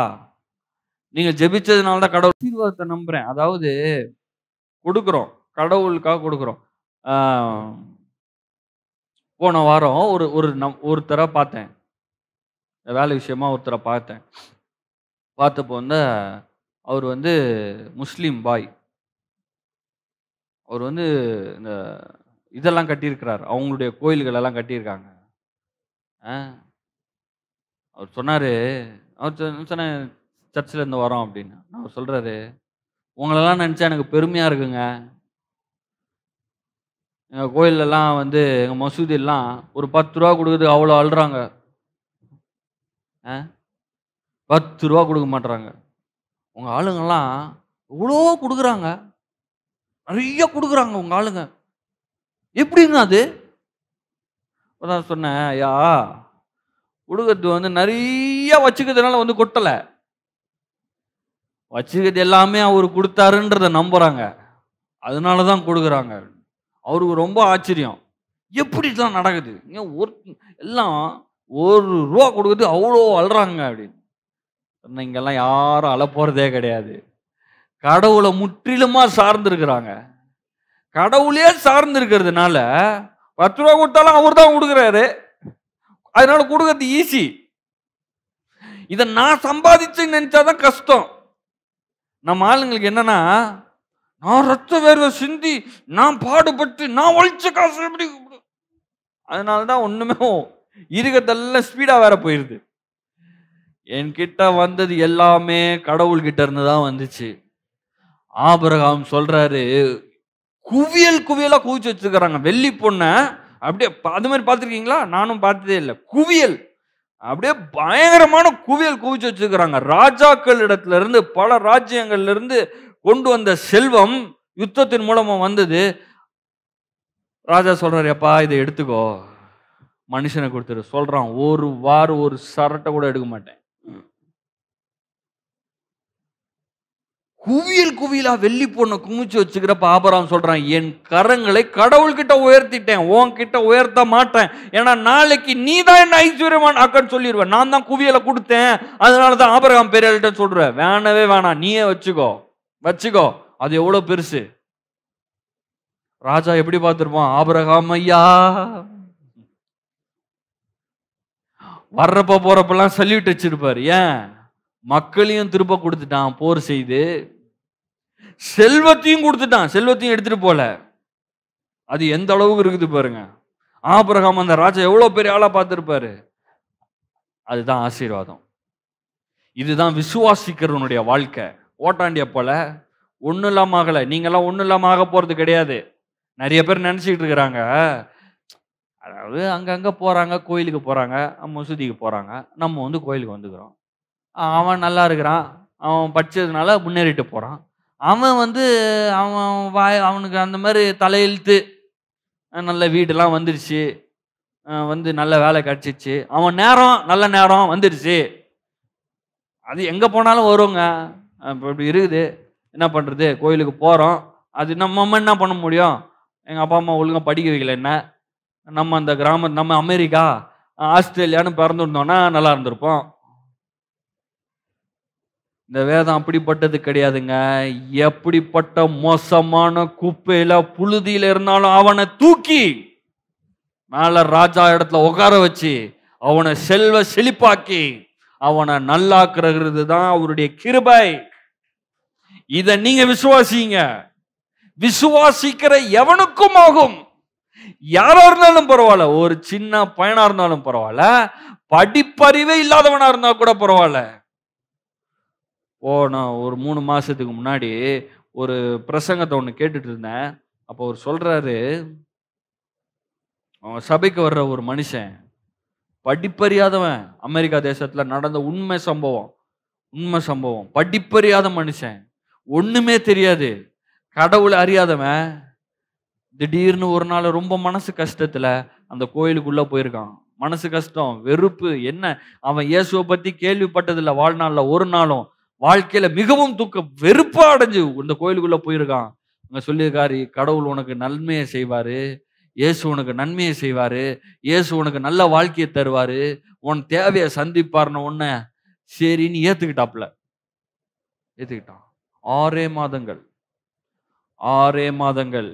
நீங்கள் ஜெபிச்சதுனால தான் கடவுள் ஆசீர்வாதத்தை நம்புகிறேன் அதாவது கொடுக்குறோம் கடவுளுக்காக கொடுக்குறோம் போன வாரம் ஒரு ஒரு நம் ஒருத்தரை பார்த்தேன் வேலை விஷயமா ஒருத்தரை பார்த்தேன் பார்த்தப்போ வந்து அவர் வந்து முஸ்லீம் பாய் அவர் வந்து இந்த இதெல்லாம் கட்டியிருக்கிறார் அவங்களுடைய கோயில்கள் எல்லாம் கட்டியிருக்காங்க அவர் சொன்னார் அவர் சொன்னேன் சர்ச்சில் இருந்து வரோம் அப்படின்னு அவர் சொல்கிறாரு உங்களெல்லாம் நினச்சா எனக்கு பெருமையாக இருக்குங்க எங்கள் கோயிலெல்லாம் வந்து எங்கள் மசூதியெல்லாம் ஒரு பத்து ரூபா கொடுக்குறதுக்கு அவ்வளோ அழுறாங்க பத்து ரூபா கொடுக்க மாட்டுறாங்க உங்கள் ஆளுங்கள்லாம் இவ்வளோ கொடுக்குறாங்க நிறைய கொடுக்குறாங்க உங்கள் ஆளுங்க எப்படின்னா அது நான் சொன்னேன் ஐயா உடுகத்து வந்து நிறைய வச்சுக்கிறதுனால வந்து கொட்டலை வச்சுக்கிறது எல்லாமே அவர் கொடுத்தாருன்றத நம்புகிறாங்க அதனால தான் கொடுக்குறாங்க அவருக்கு ரொம்ப ஆச்சரியம் எப்படிலாம் நடக்குது ஏன் ஒரு எல்லாம் ஒரு ரூபா கொடுக்குறது அவ்வளோ அழுறாங்க அப்படின்னு இங்கெல்லாம் யாரும் அழப்போகிறதே கிடையாது கடவுளை முற்றிலுமாக சார்ந்திருக்கிறாங்க கடவுளே சார்ந்திருக்கிறதுனால பத்து ரூபா கொடுத்தாலும் அவர் தான் கொடுக்குறாரு அதனால கொடுக்கறது ஈஸி இதை நான் சம்பாதிச்சு நினைச்சாதான் கஷ்டம் நம்ம ஆளுங்களுக்கு என்னன்னா நான் ரத்த வேர்வை சிந்தி நான் பாடுபட்டு நான் ஒழிச்ச காசு எப்படி அதனால தான் ஒன்றுமே இருக்கிறதெல்லாம் ஸ்பீடாக வேற போயிடுது என்கிட்ட வந்தது எல்லாமே கடவுள்கிட்ட இருந்து தான் வந்துச்சு ஆபரகாம் சொல்றாரு குவியல் குவியலாக குவிச்சு வச்சுருக்கிறாங்க வெள்ளி பொண்ணை அப்படியே அது மாதிரி பார்த்துருக்கீங்களா நானும் பார்த்ததே இல்லை குவியல் அப்படியே பயங்கரமான குவியல் குவிச்சு வச்சுருக்கிறாங்க ராஜாக்கள் இடத்துல இருந்து பல ராஜ்யங்கள்லேருந்து கொண்டு வந்த செல்வம் யுத்தத்தின் மூலமாக வந்தது ராஜா சொல்கிறார் எப்பா இதை எடுத்துக்கோ மனுஷனை கொடுத்துரு சொல்கிறான் ஒரு வாரம் ஒரு சரட்டை கூட எடுக்க மாட்டேன் குவியல் குவியலா வெள்ளி பொண்ணை குமிச்சு வச்சுக்கிறப்ப ஆபராம் சொல்றான் என் கரங்களை கடவுள்கிட்ட உயர்த்திட்டேன் உன்கிட்ட உயர்த்த மாட்டேன் ஏன்னா நாளைக்கு நீ தான் என்ன ஐஸ்வர்யமான் அக்கன்னு சொல்லிடுவேன் நான் தான் குவியலை கொடுத்தேன் அதனால தான் ஆபரகாம் பெரியாள்கிட்ட சொல்றேன் வேணவே வேணாம் நீயே வச்சுக்கோ வச்சுக்கோ அது எவ்வளோ பெருசு ராஜா எப்படி பார்த்துருப்பான் ஆபரகாம் ஐயா வர்றப்ப போறப்பெல்லாம் சல்யூட் வச்சிருப்பார் ஏன் மக்களையும் திரும்ப கொடுத்துட்டான் போர் செய்து செல்வத்தையும் கொடுத்துட்டான் செல்வத்தையும் எடுத்துட்டு போல அது எந்த அளவுக்கு இருக்குது பாருங்க ஆபிரகாம் அந்த ராஜா எவ்வளோ பெரிய ஆளாக பார்த்துருப்பாரு அதுதான் ஆசீர்வாதம் இதுதான் விசுவாசிக்கிறவனுடைய வாழ்க்கை ஓட்டாண்டிய போல ஒன்றும் இல்லாமல் ஆகலை நீங்களாம் ஒன்றும் இல்லாமல் ஆக போகிறது கிடையாது நிறைய பேர் நினச்சிக்கிட்டு இருக்கிறாங்க அதாவது அங்கங்கே போகிறாங்க கோயிலுக்கு போகிறாங்க மசூதிக்கு போகிறாங்க நம்ம வந்து கோயிலுக்கு வந்துக்கிறோம் அவன் நல்லா இருக்கிறான் அவன் படித்ததுனால முன்னேறிட்டு போகிறான் அவன் வந்து அவன் வாய் அவனுக்கு அந்த மாதிரி தலையெழுத்து நல்ல வீடெல்லாம் வந்துடுச்சு வந்து நல்ல வேலை கிடச்சிச்சு அவன் நேரம் நல்ல நேரம் வந்துடுச்சு அது எங்கே போனாலும் வருவோங்க இப்போ இப்படி இருக்குது என்ன பண்ணுறது கோயிலுக்கு போகிறோம் அது நம்ம என்ன பண்ண முடியும் எங்கள் அப்பா அம்மா ஒழுங்காக படிக்க வைக்கல என்ன நம்ம அந்த கிராம நம்ம அமெரிக்கா ஆஸ்திரேலியான்னு பிறந்துருந்தோன்னா நல்லா இருந்திருப்போம் இந்த வேதம் அப்படிப்பட்டது கிடையாதுங்க எப்படிப்பட்ட மோசமான குப்பையில புழுதியில இருந்தாலும் அவனை தூக்கி மேல ராஜா இடத்துல உட்கார வச்சு அவனை செல்வ செழிப்பாக்கி அவனை நல்லாக்குறது தான் அவருடைய கிருபை இத நீங்க விசுவாசிங்க விசுவாசிக்கிற எவனுக்கும் ஆகும் யாரா இருந்தாலும் பரவாயில்ல ஒரு சின்ன பயனா இருந்தாலும் பரவாயில்ல படிப்பறிவே இல்லாதவனா இருந்தா கூட பரவாயில்ல போன ஒரு மூணு மாதத்துக்கு முன்னாடி ஒரு பிரசங்கத்தை ஒன்று கேட்டுட்டு இருந்தேன் அப்போ அவர் சொல்கிறாரு அவன் சபைக்கு வர்ற ஒரு மனுஷன் படிப்பறியாதவன் அமெரிக்கா தேசத்தில் நடந்த உண்மை சம்பவம் உண்மை சம்பவம் படிப்பறியாத மனுஷன் ஒன்றுமே தெரியாது கடவுளை அறியாதவன் திடீர்னு ஒரு நாள் ரொம்ப மனசு கஷ்டத்தில் அந்த கோயிலுக்குள்ளே போயிருக்கான் மனசு கஷ்டம் வெறுப்பு என்ன அவன் இயேசுவை பற்றி கேள்விப்பட்டதில்லை வாழ்நாளில் ஒரு நாளும் வாழ்க்கையில மிகவும் துக்கம் வெறுப்பா அடைஞ்சு இந்த கோயிலுக்குள்ள போயிருக்கான் அங்க சொல்லியிருக்காரு கடவுள் உனக்கு நன்மையை செய்வாரு இயேசு உனக்கு நன்மையை செய்வாரு இயேசு உனக்கு நல்ல வாழ்க்கையை தருவாரு உன் தேவையை சந்திப்பார்னு உன்ன சரின்னு ஏத்துக்கிட்டாப்ல ஏத்துக்கிட்டான் ஆறே மாதங்கள் ஆறே மாதங்கள்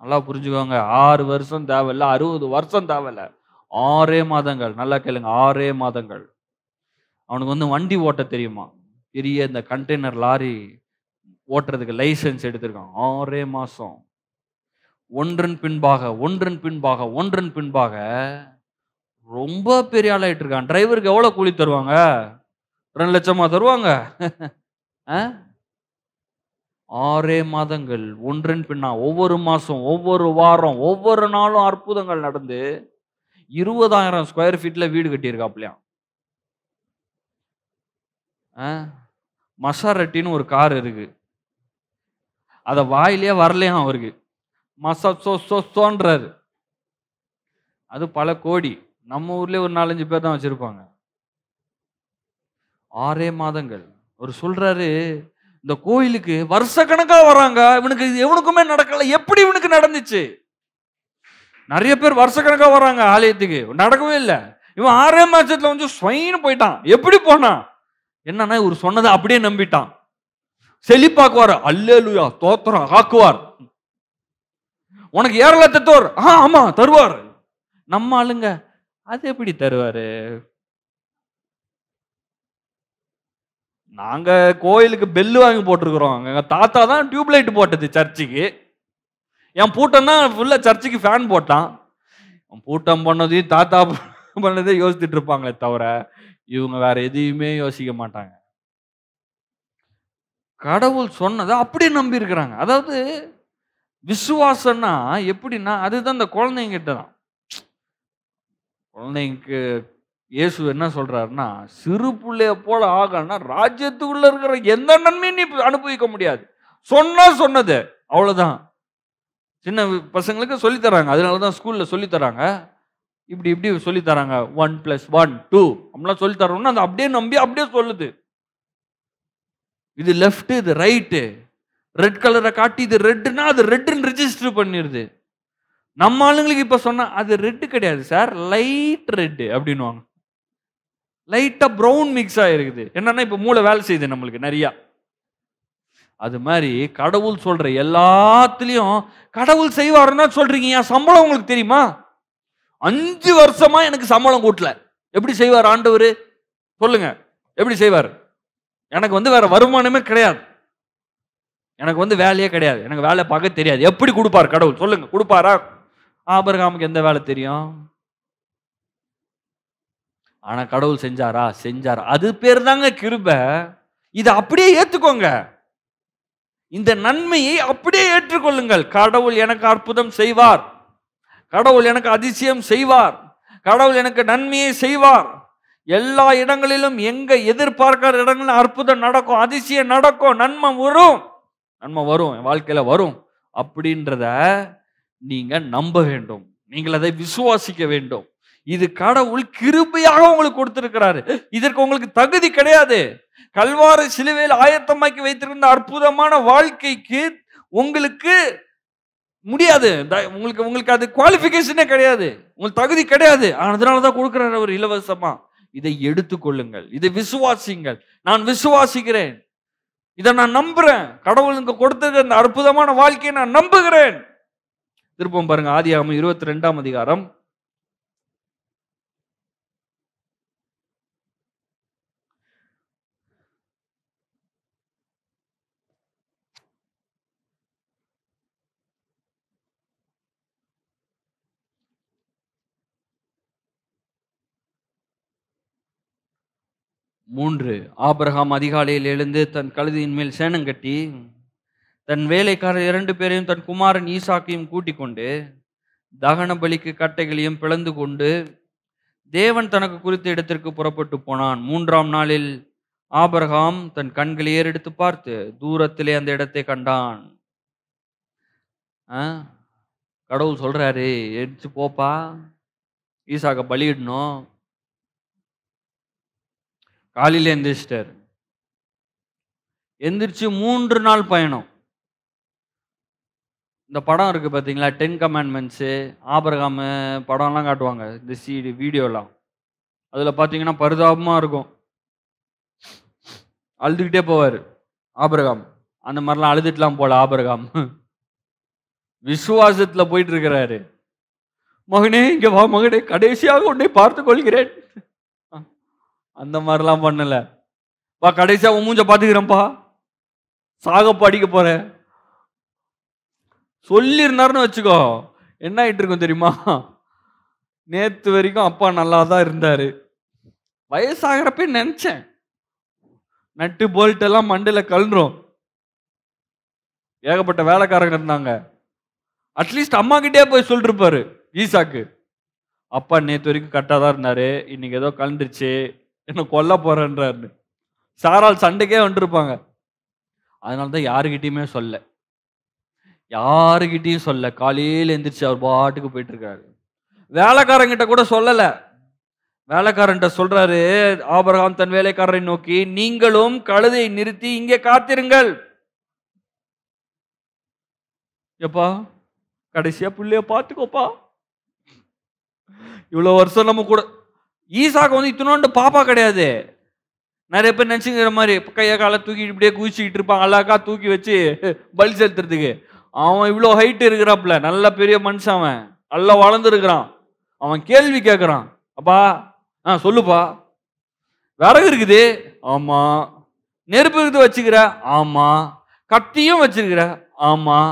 நல்லா புரிஞ்சுக்கோங்க ஆறு வருஷம் தேவையில்ல அறுபது வருஷம் தேவையில்ல ஆறே மாதங்கள் நல்லா கேளுங்க ஆறே மாதங்கள் அவனுக்கு வந்து வண்டி ஓட்ட தெரியுமா பெரிய இந்த கண்டெய்னர் லாரி ஓட்டுறதுக்கு லைசன்ஸ் எடுத்திருக்கான் ஆறே மாதம் ஒன்றின் பின்பாக ஒன்றன் பின்பாக ஒன்றின் பின்பாக ரொம்ப பெரிய ஆளாயிட்டு இருக்கான் டிரைவருக்கு எவ்வளோ கூலி தருவாங்க ரெண்டு லட்சமா தருவாங்க ஆறே மாதங்கள் ஒன்றன் பின்னா ஒவ்வொரு மாதம் ஒவ்வொரு வாரம் ஒவ்வொரு நாளும் அற்புதங்கள் நடந்து இருபதாயிரம் ஸ்கொயர் ஃபீட்டில் வீடு கட்டியிருக்காப்லையாம் மசாரட்டின்னு ஒரு கார் இருக்கு அதை வாயிலே வரலையாம் அவருக்கு மசா அது பல கோடி நம்ம ஊர்லேயே ஒரு நாலஞ்சு பேர் தான் வச்சுருப்பாங்க ஆறே மாதங்கள் அவர் சொல்கிறாரு இந்த கோயிலுக்கு வருஷ கணக்காக வராங்க இவனுக்கு எவனுக்குமே நடக்கல எப்படி இவனுக்கு நடந்துச்சு நிறைய பேர் வருஷ கணக்காக வராங்க ஆலயத்துக்கு நடக்கவே இல்லை இவன் ஆறே மாதத்தில் வந்து ஸ்வைன்னு போயிட்டான் எப்படி போனான் என்னன்னா இவர் சொன்னதை அப்படியே நம்பிட்டான் செழிப்பாக்குவார் அல்லேலுயா தோத்திரம் ஆக்குவார் உனக்கு ஏரலத்தை தோர் ஆ ஆமா தருவார் நம்ம ஆளுங்க அது எப்படி தருவாரு நாங்க கோயிலுக்கு பெல்லு வாங்கி போட்டிருக்கிறோம் எங்க தாத்தா தான் டியூப்லைட் போட்டது சர்ச்சுக்கு என் பூட்டம் தான் ஃபுல்லா சர்ச்சுக்கு ஃபேன் போட்டான் பூட்டம் பண்ணதையும் தாத்தா பண்ணதையும் யோசித்துட்டு இருப்பாங்களே தவிர இவங்க வேற எதையுமே யோசிக்க மாட்டாங்க கடவுள் சொன்னதை அப்படியே நம்பி இருக்கிறாங்க அதாவது விசுவாசம்னா எப்படின்னா அதுதான் இந்த குழந்தைங்கிட்ட தான் குழந்தைங்க இயேசு என்ன சொல்றாருன்னா சிறு பிள்ளைய போல ஆகணும்னா ராஜ்யத்துக்குள்ள இருக்கிற எந்த நன்மையும் நீ அனுபவிக்க முடியாது சொன்னா சொன்னது அவ்வளவுதான் சின்ன பசங்களுக்கு சொல்லித்தராங்க அதனால தான் ஸ்கூல்ல சொல்லித்தராங்க இப்படி இப்படி சொல்லி தராங்க ஒன் பிளஸ் ஒன் டூ அப்படிலாம் சொல்லி தரோம்னா அந்த அப்படியே நம்பி அப்படியே சொல்லுது இது லெஃப்ட் இது ரைட்டு ரெட் கலரை காட்டி இது ரெட்டுன்னா அது ரெட்டுன்னு ரிஜிஸ்டர் பண்ணிடுது நம்ம ஆளுங்களுக்கு இப்போ சொன்னால் அது ரெட்டு கிடையாது சார் லைட் ரெட்டு அப்படின்வாங்க லைட்டாக ப்ரௌன் மிக்ஸ் ஆகிருக்குது என்னன்னா இப்போ மூளை வேலை செய்யுது நம்மளுக்கு நிறையா அது மாதிரி கடவுள் சொல்கிற எல்லாத்துலேயும் கடவுள் செய்வாருன்னா சொல்கிறீங்க என் சம்பளம் உங்களுக்கு தெரியுமா அஞ்சு வருஷமா எனக்கு சம்பளம் கூட்டல எப்படி செய்வார் ஆண்டவர் சொல்லுங்க எப்படி செய்வார் எனக்கு வந்து வேற வருமானமே கிடையாது எனக்கு வந்து வேலையே கிடையாது எனக்கு வேலை பார்க்க தெரியாது எப்படி கொடுப்பார் கடவுள் சொல்லுங்க கொடுப்பாரா ஆபரகாமுக்கு எந்த வேலை தெரியும் ஆனா கடவுள் செஞ்சாரா செஞ்சாரா அது பேர் தாங்க கிருப இதை அப்படியே ஏத்துக்கோங்க இந்த நன்மையை அப்படியே ஏற்றுக்கொள்ளுங்கள் கடவுள் எனக்கு அற்புதம் செய்வார் கடவுள் எனக்கு அதிசயம் செய்வார் கடவுள் எனக்கு நன்மையை செய்வார் எல்லா இடங்களிலும் எங்க எதிர்பார்க்கிற இடங்களில் அற்புதம் நடக்கும் அதிசயம் நடக்கும் நன்மை வரும் நன்மை வரும் என் வாழ்க்கையில வரும் அப்படின்றத நீங்க நம்ப வேண்டும் நீங்கள் அதை விசுவாசிக்க வேண்டும் இது கடவுள் கிருபையாக உங்களுக்கு கொடுத்திருக்கிறாரு இதற்கு உங்களுக்கு தகுதி கிடையாது கல்வாறு சிலுவையில் ஆயத்தமாக்கி வைத்திருந்த அற்புதமான வாழ்க்கைக்கு உங்களுக்கு முடியாது உங்களுக்கு உங்களுக்கு அது குவாலிஃபிகேஷனே கிடையாது உங்களுக்கு தகுதி கிடையாது அதனால தான் கொடுக்குறாரு அவர் இலவசமா இதை எடுத்துக்கொள்ளுங்கள் இதை விசுவாசிங்கள் நான் விசுவாசிக்கிறேன் இதை நான் நம்புறேன் கடவுளுக்கு கொடுத்திருக்க இந்த அற்புதமான வாழ்க்கையை நான் நம்புகிறேன் திருப்பம் பாருங்க ஆதி ஆகும் இருபத்தி ரெண்டாம் அதிகாரம் மூன்று ஆபிரகாம் அதிகாலையில் எழுந்து தன் கழுதியின் மேல் சேனம் கட்டி தன் வேலைக்காரர் இரண்டு பேரையும் தன் குமாரன் ஈசாக்கையும் கூட்டிக் கொண்டு தகன பலிக்கு கட்டைகளையும் பிளந்து கொண்டு தேவன் தனக்கு குறித்த இடத்திற்கு புறப்பட்டு போனான் மூன்றாம் நாளில் ஆபரகாம் தன் கண்களை ஏறெடுத்து பார்த்து தூரத்திலே அந்த இடத்தை கண்டான் கடவுள் சொல்றாரு எடுத்து போப்பா ஈசாக்க பலியிடணும் காலையில் எந்திரிச்சிட்டாரு எந்திரிச்சு மூன்று நாள் பயணம் இந்த படம் இருக்குது பார்த்தீங்களா டென் கமாண்ட்மெண்ட்ஸு ஆபரகாமு படம்லாம் காட்டுவாங்க இந்த சீடி வீடியோலாம் அதில் பார்த்தீங்கன்னா பரிதாபமாக இருக்கும் அழுதுகிட்டே போவார் ஆபரகாம் அந்த மாதிரிலாம் அழுதுட்டுலாம் போகல ஆபரகாம் விசுவாசத்தில் போயிட்டு இருக்கிறாரு மகனே இங்கே வா மகனே கடைசியாக உன்னை பார்த்து கொள்கிறேன் அந்த மாதிரிலாம் பண்ணல வா கடைசியாக உன் மூஞ்ச பார்த்துக்கிறேன்ப்பா சாகப்பா படிக்க போகிறேன் சொல்லியிருந்தாருன்னு வச்சுக்கோ என்ன ஆகிட்டு இருக்கும் தெரியுமா நேற்று வரைக்கும் அப்பா நல்லா தான் இருந்தார் வயசாகிறப்ப நினச்சேன் நட்டு போல்ட்டெல்லாம் மண்டையில் கழுன்றோம் ஏகப்பட்ட வேலைக்காரங்க இருந்தாங்க அட்லீஸ்ட் அம்மா கிட்டே போய் சொல்லிருப்பாரு ஈசாக்கு அப்பா நேற்று வரைக்கும் கரெக்டாக தான் இருந்தார் இன்னைக்கு ஏதோ கலந்துருச்சு என்னை கொல்ல போறேன்றாரு சாரால் சண்டைக்கே வந்துருப்பாங்க அதனாலதான் தான் யாருக்கிட்டையுமே சொல்ல யாருக்கிட்டையும் சொல்ல காலையில் எந்திரிச்சு அவர் பாட்டுக்கு போயிட்டு இருக்காரு வேலைக்காரங்கிட்ட கூட சொல்லலை வேலைக்காரன்ட்ட சொல்றாரு ஆபரகாம் தன் வேலைக்காரரை நோக்கி நீங்களும் கழுதை நிறுத்தி இங்கே காத்திருங்கள் எப்பா கடைசியா பிள்ளைய பார்த்துக்கோப்பா இவ்வளோ வருஷம் நம்ம கூட ஈசாக்கு வந்து இத்தனோண்டு பாப்பா கிடையாது நிறைய பேர் நினச்சிங்கிற மாதிரி கைய காலை தூக்கிட்டு இப்படியே குதிச்சுக்கிட்டு இருப்பான் அழகா தூக்கி வச்சு பலி செலுத்துறதுக்கு அவன் இவ்வளோ ஹைட் இருக்கிறாப்புல நல்ல பெரிய மனுஷன் அவன் நல்லா வளர்ந்துருக்கிறான் அவன் கேள்வி கேட்குறான் அப்பா ஆ சொல்லுப்பா விறகு இருக்குது ஆமாம் நெருப்பு இருக்குது வச்சுக்கிற ஆமாம் கத்தியும் வச்சிருக்கிற ஆமாம்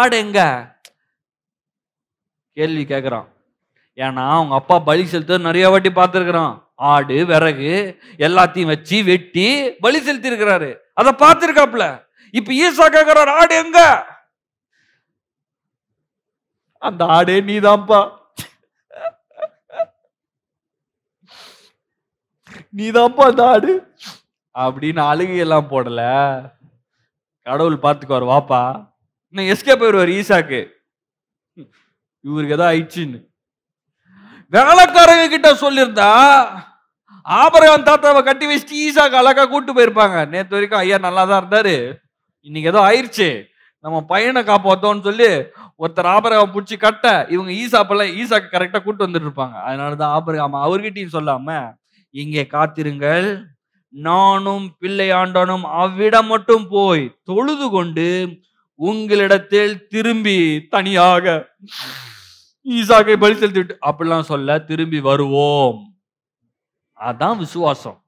ஆடு எங்க கேள்வி கேட்குறான் ஏன்னா அவங்க அப்பா பலி செலுத்த நிறைய வாட்டி பார்த்துருக்குறோம் ஆடு விறகு எல்லாத்தையும் வச்சு வெட்டி பலி செலுத்தி இருக்கிறாரு அதை பார்த்துருக்காப்ல இப்ப ஈசா கேட்கிறார் ஆடு எங்க அந்த ஆடே நீதான்ப்பா நீதான்ப்பா அந்த ஆடு அப்படின்னு அழுகையெல்லாம் போடல கடவுள் பார்த்துக்குவார் வாப்பா இன்னும் எஸ்கே போயிடுவார் ஈசாக்கு இவருக்கு ஏதோ ஆயிடுச்சுன்னு வேலைக்காரங்க கிட்ட சொல்லியிருந்தா ஆபரகம் தாத்தாவை கட்டி வச்சுட்டு ஈசாக்கு அழகா கூட்டு போயிருப்பாங்க நேற்று வரைக்கும் ஐயா நல்லா தான் இருந்தாரு இன்னைக்கு ஏதோ ஆயிடுச்சு நம்ம பையனை காப்பாத்தோம்னு சொல்லி ஒருத்தர் ஆபரகம் பிடிச்சி கட்ட இவங்க ஈசாப்பெல்லாம் ஈசாக்கு கரெக்டாக கூட்டு வந்துட்டு இருப்பாங்க அதனால தான் ஆபரகம் அவர்கிட்டையும் சொல்லாம இங்கே காத்திருங்கள் நானும் பிள்ளையாண்டனும் அவ்விடம் மட்டும் போய் தொழுது கொண்டு உங்களிடத்தில் திரும்பி தனியாக ஈசாக்கை பலி செலுத்திட்டு அப்படிலாம் சொல்ல திரும்பி வருவோம் அதான் விசுவாசம்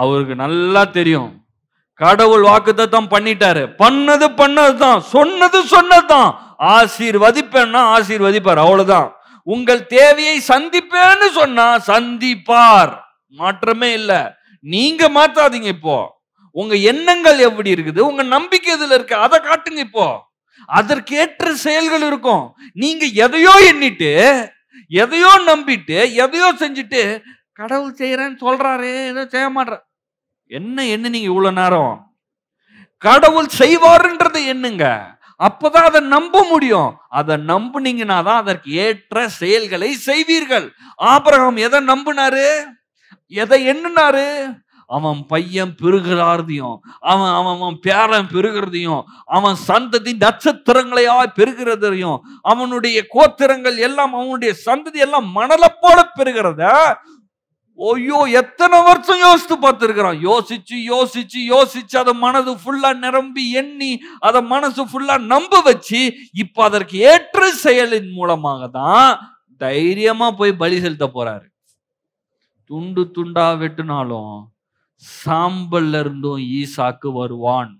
அவருக்கு நல்லா தெரியும் கடவுள் வாக்குத்தத்தம் பண்ணிட்டாரு பண்ணது பண்ணதுதான் சொன்னது சொன்னதுதான் ஆசீர்வதிப்பேன்னா ஆசீர்வதிப்பார் அவ்வளவுதான் உங்கள் தேவையை சந்திப்பேன்னு சொன்னா சந்திப்பார் மாற்றமே இல்லை நீங்க மாத்தாதீங்க இப்போ உங்க எண்ணங்கள் எப்படி இருக்குது உங்க நம்பிக்கை இதுல இருக்கு அதை காட்டுங்க இப்போ அதற்கேற்ற செயல்கள் இருக்கும் நீங்க எதையோ எண்ணிட்டு எதையோ நம்பிட்டு எதையோ செஞ்சுட்டு கடவுள் செய்யறேன்னு சொல்றாரு ஏதோ செய்ய மாட்ற என்ன எண்ணு நீங்க இவ்வளவு நேரம் கடவுள் செய்வாருன்றது எண்ணுங்க அப்பதான் அதை நம்ப முடியும் அதை நம்புனீங்கன்னா தான் அதற்கு ஏற்ற செயல்களை செய்வீர்கள் ஆபரகம் எதை நம்பினாரு எதை எண்ணினாரு அவன் பையன் பெருகிறாரதையும் அவன் அவன் அவன் பேரன் பெருகிறதையும் அவன் சந்ததி நட்சத்திரங்களையா பெருகிறதையும் அவனுடைய கோத்திரங்கள் எல்லாம் அவனுடைய சந்ததி எல்லாம் மணலை போல பெருகிறத ஐயோ எத்தனை வருஷம் யோசித்து பார்த்துருக்கிறான் யோசிச்சு யோசிச்சு யோசிச்சு அதை மனது ஃபுல்லா நிரம்பி எண்ணி அதை மனசு ஃபுல்லா நம்ப வச்சு இப்போ அதற்கு ஏற்ற செயலின் மூலமாக தான் தைரியமா போய் பலி செலுத்த போறாரு துண்டு துண்டா வெட்டினாலும் சாம்பல்ல இருந்தும் ஈசாக்கு வருவான்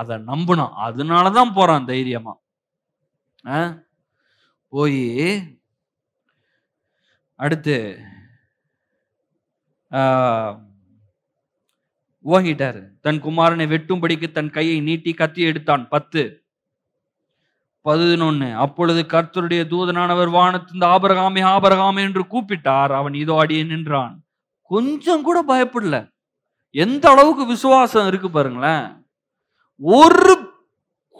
அதை நம்பணும் அதனாலதான் போறான் தைரியமா போய் அடுத்து ஓங்கிட்டாரு தன் குமாரனை வெட்டும்படிக்கு தன் கையை நீட்டி கத்தி எடுத்தான் பத்து பதினொன்னு அப்பொழுது கர்த்தருடைய தூதனானவர் வானத்தின் ஆபரகாமே ஆபரகாமே என்று கூப்பிட்டார் அவன் இதோ அடியே நின்றான் கொஞ்சம் கூட பயப்படல எந்த அளவுக்கு விசுவாசம் இருக்கு பாருங்களேன் ஒரு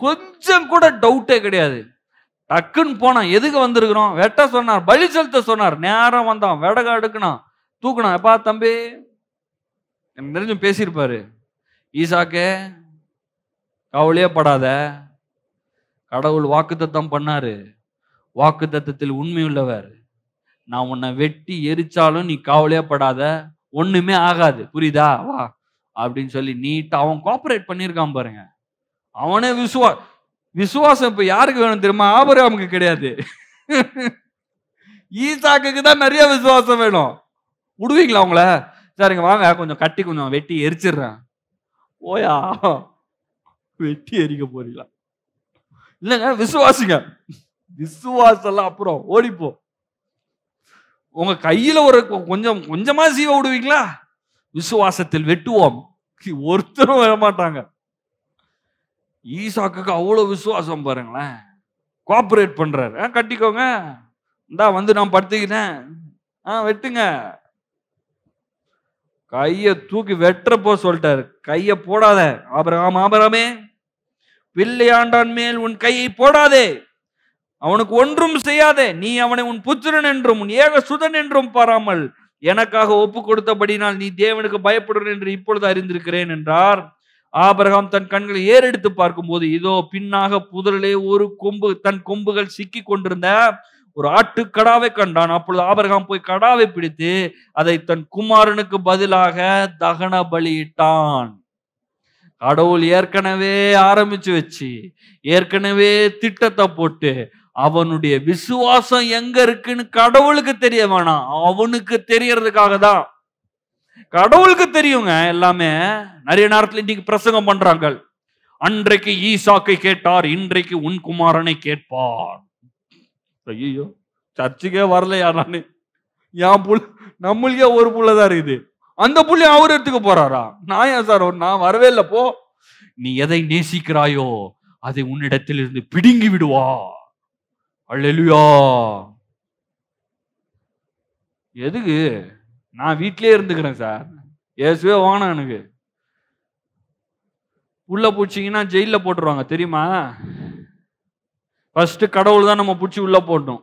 கொஞ்சம் கூட டவுட்டே கிடையாது டக்குன்னு போனான் எதுக்கு வந்திருக்கிறோம் வெட்ட சொன்னார் பலி செலுத்த சொன்னார் நேரம் வந்தான் வெடகா எடுக்கணும் தூக்கணும் எப்பா தம்பி எனக்கு தெரிஞ்சு பேசியிருப்பாரு ஈசாக்கே கவலையே படாத கடவுள் வாக்குத்தத்தம் பண்ணாரு வாக்குத்தத்தத்தில் உண்மையுள்ளவர் நான் உன்னை வெட்டி எரிச்சாலும் நீ கவலையே படாத ஒண்ணுமே ஆகாது புரியுதா வா அப்படின்னு சொல்லி நீட்டா அவன் கோஆபரேட் பண்ணியிருக்கான் பாருங்க அவனே விசுவா விசுவாசம் இப்ப யாருக்கு வேணும் தெரியுமா அவனுக்கு கிடையாது ஈசாக்குக்கு தான் நிறைய விசுவாசம் வேணும் விடுவீங்களா அவங்கள சரிங்க வாங்க கொஞ்சம் கட்டி கொஞ்சம் வெட்டி எரிச்சிடுறேன் ஓயா வெட்டி எரிக்க போறீங்களா இல்லைங்க விசுவாசிங்க விசுவாசம்லாம் அப்புறம் ஓடிப்போம் உங்க கையில ஒரு கொஞ்சம் கொஞ்சமா சீவ விடுவீங்களா விசுவாசத்தில் வெட்டுவோம் ஒருத்தரும் வரமாட்டாங்க ஈசாக்கு அவ்வளோ விசுவாசம் பாருங்களேன் கோஆபரேட் பண்றாரு கட்டிக்கோங்க இந்தா வந்து நான் படுத்துக்கிட்டேன் ஆ வெட்டுங்க கையை தூக்கி வெட்டுறப்போ சொல்லிட்டாரு கையை போடாத ஆபராம் ஆபராமே பிள்ளையாண்டான் மேல் உன் கையை போடாதே அவனுக்கு ஒன்றும் செய்யாதே நீ அவனை உன் புத்திரன் என்றும் உன் ஏக சுதன் என்றும் பாராமல் எனக்காக ஒப்பு கொடுத்தபடினால் நீ தேவனுக்கு பயப்படுறன் என்று இப்பொழுது அறிந்திருக்கிறேன் என்றார் ஆபரகாம் தன் கண்களை ஏறெடுத்து பார்க்கும்போது இதோ பின்னாக புதரிலே ஒரு கொம்பு தன் கொம்புகள் சிக்கி கொண்டிருந்த ஒரு ஆட்டு கடாவை கண்டான் அப்பொழுது ஆபரகாம் போய் கடாவை பிடித்து அதை தன் குமாரனுக்கு பதிலாக தகன பலியிட்டான் கடவுள் ஏற்கனவே ஆரம்பிச்சு வச்சு ஏற்கனவே திட்டத்தை போட்டு அவனுடைய விசுவாசம் எங்க இருக்குன்னு கடவுளுக்கு தெரிய வேணாம் அவனுக்கு தெரியறதுக்காக தான் கடவுளுக்கு தெரியுங்க எல்லாமே நிறைய நேரத்தில் இன்னைக்கு பிரசங்கம் பண்றாங்க அன்றைக்கு ஈசாக்கை கேட்டார் இன்றைக்கு உன் குமாரனை கேட்பார் ஐயோ சர்ச்சுக்கே வரலையா நானு என் புள்ள நம்மளுக்கே ஒரு புள்ளதான் இருக்குது அந்த புள்ளி அவர் எடுத்துக்க போறாரா நான் ஏன் சார் நான் வரவே இல்லை போ நீ எதை நேசிக்கிறாயோ அதை உன்னிடத்தில் இருந்து பிடுங்கி விடுவார் அல்லா எதுக்கு நான் வீட்டிலே இருந்துக்கிறேன் சார் ஏசுவே வேணாம் எனக்கு உள்ள பூச்சிங்கன்னா ஜெயிலில் போட்டுருவாங்க தெரியுமா ஃபர்ஸ்ட் கடவுள் தான் நம்ம பிடிச்சி உள்ள போட்டோம்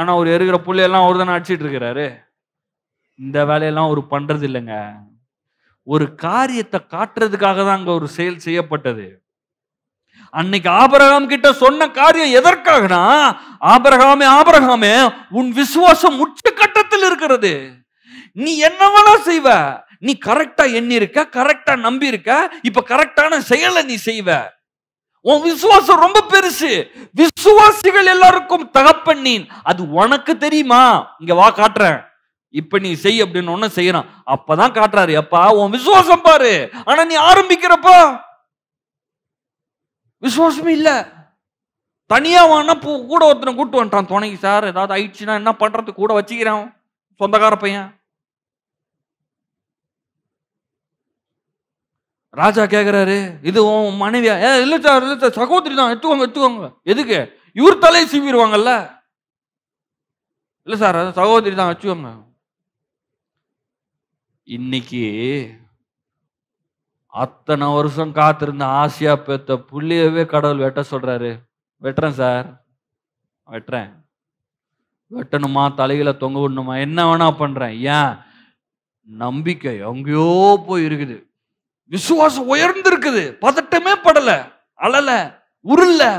ஆனா அவர் புள்ளை புள்ளையெல்லாம் அவர் தானே அடிச்சிட்டு இருக்கிறாரு இந்த வேலையெல்லாம் அவர் பண்றது இல்லைங்க ஒரு காரியத்தை காட்டுறதுக்காக தான் அங்க ஒரு செயல் செய்யப்பட்டது அன்னைக்கு ஆபரகாம் கிட்ட சொன்ன காரியம் எதற்காகனா ஆபரகாமே ஆபரகாமே உன் விசுவாசம் உச்சக்கட்டத்தில் இருக்கிறது நீ என்னவெல்லாம் செய்வ நீ கரெக்டா எண்ணி இருக்க கரெக்டா நம்பி இருக்க இப்ப கரெக்டான செயலை நீ செய்வ உன் விசுவாசம் ரொம்ப பெருசு விசுவாசிகள் எல்லாருக்கும் தகப்பண்ணின் அது உனக்கு தெரியுமா இங்க வா காட்டுறேன் இப்ப நீ செய் அப்படின்னு ஒன்னு செய்யறான் அப்பதான் காட்டுறாரு அப்பா உன் விசுவாசம் பாரு ஆனா நீ ஆரம்பிக்கிறப்போ விசுவாசமே இல்லை தனியாக வாங்கினா போ கூட ஒருத்தனை கூப்பிட்டு வந்துட்டான் துணைக்கு சார் ஏதாவது ஆயிடுச்சுன்னா என்ன பண்ணுறது கூட வச்சுக்கிறான் சொந்தக்கார பையன் ராஜா கேட்குறாரு இது உன் மனைவியா ஏ இல்லை சார் இல்லை சார் சகோதரி தான் எடுத்துக்கோங்க எடுத்துக்கோங்க எதுக்கு இவர் தலையை சீவிடுவாங்கல்ல இல்லை சார் சகோதரி தான் வச்சுக்கோங்க இன்னைக்கு அத்தனை வருஷம் காத்திருந்த ஆசியா பெத்த புள்ளியவே கடவுள் வெட்ட சொல்றாரு வெட்டுறேன் சார் வெட்டுறேன் வெட்டணுமா தலையில தொங்க விடணுமா என்ன வேணா பண்றேன் ஏன் நம்பிக்கை எங்கேயோ போய் இருக்குது விசுவாசம் உயர்ந்திருக்குது பதட்டமே படல அழல உருள